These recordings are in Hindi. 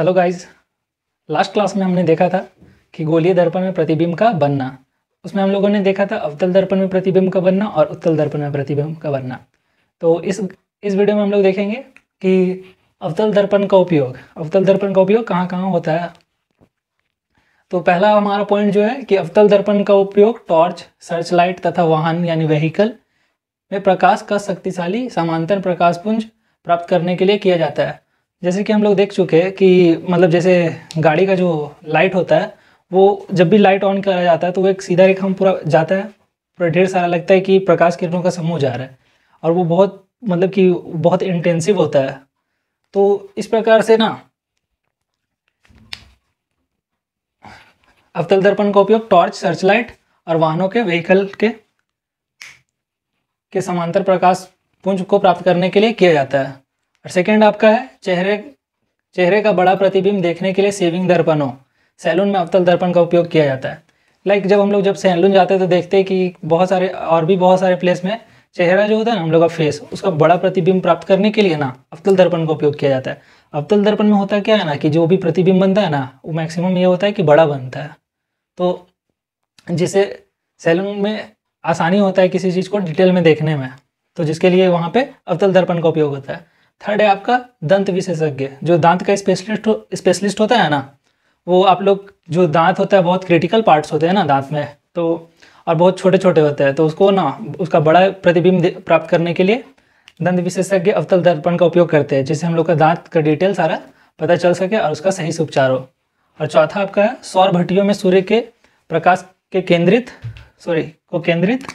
हेलो गाइस लास्ट क्लास में हमने देखा था कि गोलीय दर्पण में प्रतिबिंब का बनना उसमें हम लोगों ने देखा था अवतल दर्पण में प्रतिबिंब का बनना और उत्तल दर्पण में प्रतिबिंब का बनना तो इस इस वीडियो में हम लोग देखेंगे कि अवतल दर्पण का उपयोग अवतल दर्पण का उपयोग कहाँ कहाँ होता है तो पहला हमारा पॉइंट जो है कि अवतल दर्पण का उपयोग टॉर्च सर्च लाइट तथा वाहन यानी व्हीकल में प्रकाश का शक्तिशाली समांतर प्रकाशपुंज प्राप्त करने के लिए किया जाता है जैसे कि हम लोग देख चुके हैं कि मतलब जैसे गाड़ी का जो लाइट होता है वो जब भी लाइट ऑन करा जाता है तो वो एक सीधा एक हम पूरा जाता है पूरा ढेर सारा लगता है कि प्रकाश किरणों का समूह जा रहा है और वो बहुत मतलब कि बहुत इंटेंसिव होता है तो इस प्रकार से ना अवतल दर्पण का उपयोग टॉर्च सर्च लाइट और वाहनों के व्हीकल के के समांतर प्रकाश पुंज को प्राप्त करने के लिए किया जाता है और सेकेंड आपका है चेहरे चेहरे का बड़ा प्रतिबिंब देखने के लिए सेविंग दर्पणों सैलून में अवतल दर्पण का उपयोग किया जाता है लाइक like जब हम लोग जब सैलून जाते हैं तो देखते हैं कि बहुत सारे और भी बहुत सारे प्लेस में चेहरा जो होता है ना हम लोग का फेस उसका बड़ा प्रतिबिंब प्राप्त करने के लिए ना अवतल दर्पण का उपयोग किया जाता है अवतल दर्पण में होता क्या है ना कि जो भी प्रतिबिंब बनता है ना वो मैक्सिमम ये होता है कि बड़ा बनता है तो जिसे सैलून में आसानी होता है किसी चीज़ को डिटेल में देखने में तो जिसके लिए वहाँ पे अवतल दर्पण का उपयोग होता है थर्ड है आपका दंत विशेषज्ञ जो दांत का स्पेशलिस्ट हो, स्पेशलिस्ट होता है ना वो आप लोग जो दांत होता है बहुत क्रिटिकल पार्ट्स होते हैं ना दांत में तो और बहुत छोटे छोटे होते हैं तो उसको ना उसका बड़ा प्रतिबिंब प्राप्त करने के लिए दंत विशेषज्ञ अवतल दर्पण का उपयोग करते हैं जिससे हम लोग का दांत का डिटेल सारा पता चल सके और उसका सही से उपचार हो और चौथा आपका है सौर भट्टियों में सूर्य के प्रकाश के केंद्रित सॉरी को केंद्रित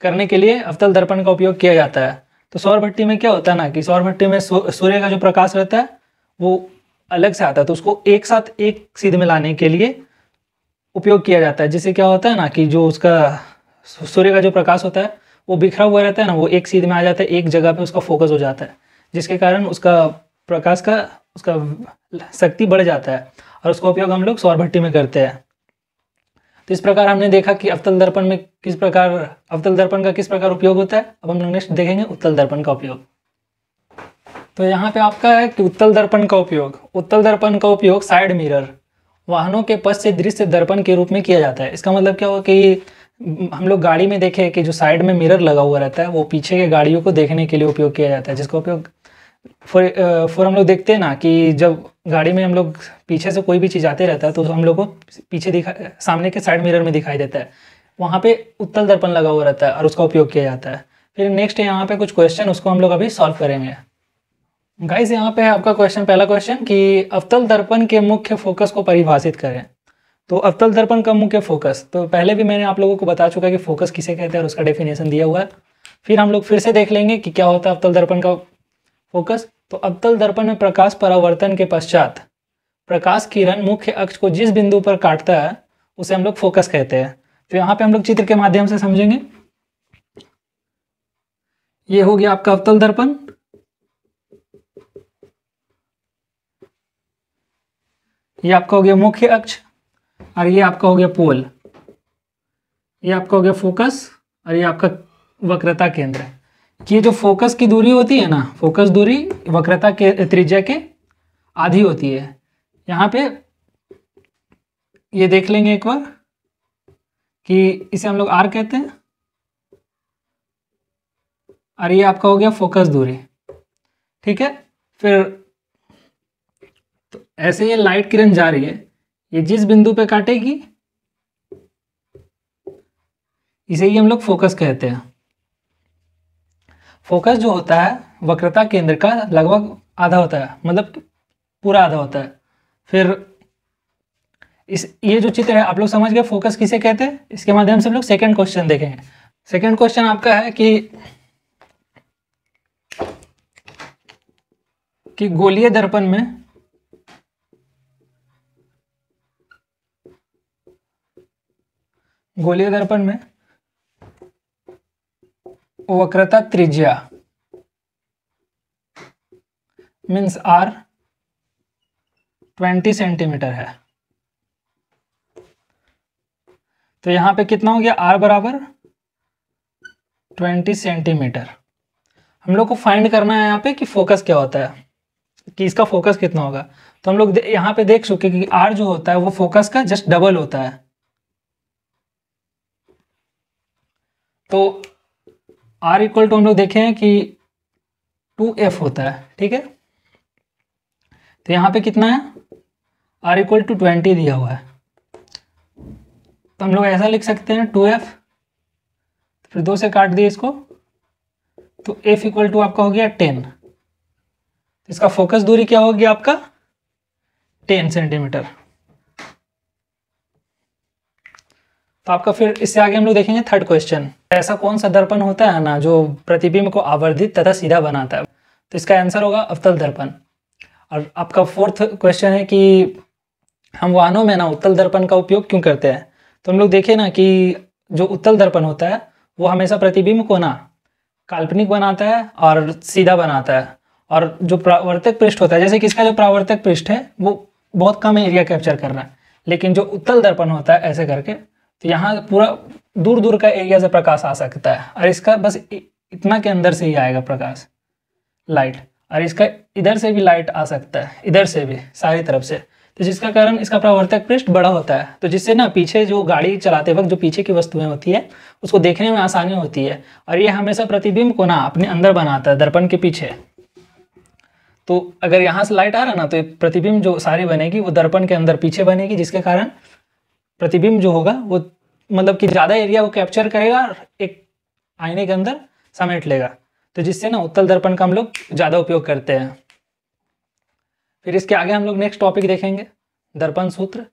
करने के लिए अवतल दर्पण का उपयोग किया जाता है तो सौर भट्टी में क्या होता है ना कि सौर भट्टी में सूर्य का जो प्रकाश रहता है वो अलग से आता है तो उसको एक साथ एक सीध में लाने के लिए उपयोग किया जाता है जिससे क्या होता है ना कि जो उसका सूर्य का जो प्रकाश होता है वो बिखरा हुआ रहता है ना वो एक सीध में आ जाता है एक जगह पे उसका फोकस हो जाता है जिसके कारण उसका प्रकाश का उसका शक्ति बढ़ जाता है और उसका उपयोग हम लोग सौर भट्टी में करते हैं इस प्रकार हमने देखा कि अवतल दर्पण में किस प्रकार अवतल दर्पण का किस प्रकार उपयोग होता है अब हम लोग नेक्स्ट देखेंगे उत्तल दर्पण का उपयोग तो यहाँ पे आपका है कि उत्तल दर्पण का उपयोग उत्तल दर्पण का उपयोग साइड मिरर वाहनों के पश्च से दृश्य दर्पण के रूप में किया जाता है इसका मतलब क्या हुआ कि हम लोग गाड़ी में देखे कि जो साइड में मिरर लगा हुआ रहता है वो पीछे के गाड़ियों को देखने के लिए उपयोग किया जाता है जिसका उपयोग फॉर फॉर हम लोग देखते हैं ना कि जब गाड़ी में हम लोग पीछे से कोई भी चीज़ आते रहता है तो हम लोग को पीछे दिखा सामने के साइड मिरर में दिखाई देता है वहाँ पे उत्तल दर्पण लगा हुआ रहता है और उसका उपयोग किया जाता है फिर नेक्स्ट यहाँ पे कुछ क्वेश्चन उसको हम लोग अभी सॉल्व करेंगे गाइस यहाँ पे आपका क्वेश्चन पहला क्वेश्चन कि अवतल दर्पण के मुख्य फोकस को परिभाषित करें तो अवतल दर्पण का मुख्य फोकस तो पहले भी मैंने आप लोगों को बता चुका है कि फोकस किसे कहते हैं और उसका डेफिनेशन दिया हुआ है फिर हम लोग फिर से देख लेंगे कि क्या होता है अवतल दर्पण का फोकस तो अवतल दर्पण में प्रकाश परावर्तन के पश्चात प्रकाश किरण मुख्य अक्ष को जिस बिंदु पर काटता है उसे हम लोग फोकस कहते हैं तो यहाँ पे हम लोग चित्र के माध्यम से समझेंगे ये हो गया आपका अवतल दर्पण ये आपका हो गया मुख्य अक्ष और ये आपका हो गया पोल ये आपका हो गया फोकस और ये आपका वक्रता केंद्र है कि जो फोकस की दूरी होती है ना फोकस दूरी वक्रता के त्रिज्या के आधी होती है यहाँ पे ये देख लेंगे एक बार कि इसे हम लोग आर कहते हैं और ये आपका हो गया फोकस दूरी ठीक है फिर तो ऐसे ये लाइट किरण जा रही है ये जिस बिंदु पे काटेगी इसे ही हम लोग फोकस कहते हैं फोकस जो होता है वक्रता केंद्र का लगभग आधा होता है मतलब पूरा आधा होता है फिर इस ये जो चित्र है आप लोग समझ गए फोकस किसे कहते हैं इसके माध्यम से हम लोग सेकेंड क्वेश्चन देखेंगे सेकेंड क्वेश्चन आपका है कि कि गोलीय दर्पण में गोलीय दर्पण में वक्रता त्रिज्या मीन्स आर ट्वेंटी सेंटीमीटर है तो यहां पे कितना हो गया आर बराबर ट्वेंटी सेंटीमीटर हम लोग को फाइंड करना है यहाँ पे कि फोकस क्या होता है कि इसका फोकस कितना होगा तो हम लोग यहाँ पे देख चुके कि आर जो होता है वो फोकस का जस्ट डबल होता है तो आर इक्वल टू हम लोग देखे हैं कि टू एफ होता है ठीक है तो यहाँ पे कितना है आर इक्वल टू ट्वेंटी दिया हुआ है तो हम लोग ऐसा लिख सकते हैं टू एफ तो फिर दो से काट दिए इसको तो एफ इक्वल टू आपका हो गया टेन तो इसका फोकस दूरी क्या होगी आपका टेन सेंटीमीटर तो आपका फिर इससे आगे हम लोग देखेंगे थर्ड क्वेश्चन ऐसा कौन सा दर्पण होता है ना जो प्रतिबिंब को आवर्धित तथा सीधा बनाता है तो इसका आंसर होगा अवतल दर्पण और आपका फोर्थ क्वेश्चन है कि हम वाहनों में ना उत्तल दर्पण का उपयोग क्यों करते हैं तो हम लोग देखें ना कि जो उत्तल दर्पण होता है वो हमेशा प्रतिबिंब को ना काल्पनिक बनाता है और सीधा बनाता है और जो प्रावर्तक पृष्ठ होता है जैसे कि इसका जो प्रावर्तक पृष्ठ है वो बहुत कम एरिया कैप्चर कर रहा है लेकिन जो उत्तल दर्पण होता है ऐसे करके तो यहाँ पूरा दूर दूर का एरिया से प्रकाश आ सकता है और इसका बस इतना के अंदर से ही आएगा प्रकाश लाइट और इसका इधर से भी लाइट आ सकता है इधर से भी सारी तरफ से तो जिसका कारण इसका प्रावर्तक पृष्ठ बड़ा होता है तो जिससे ना पीछे जो गाड़ी चलाते वक्त जो पीछे की वस्तुएं होती है उसको देखने में आसानी होती है और ये हमेशा प्रतिबिंब को ना अपने अंदर बनाता है दर्पण के पीछे तो अगर यहाँ से लाइट आ रहा ना तो प्रतिबिंब जो सारी बनेगी वो दर्पण के अंदर पीछे बनेगी जिसके कारण प्रतिबिंब जो होगा वो मतलब कि ज़्यादा एरिया वो कैप्चर करेगा और एक आईने के अंदर समेट लेगा तो जिससे ना उत्तल दर्पण का हम लोग ज़्यादा उपयोग करते हैं फिर इसके आगे हम लोग नेक्स्ट टॉपिक देखेंगे दर्पण सूत्र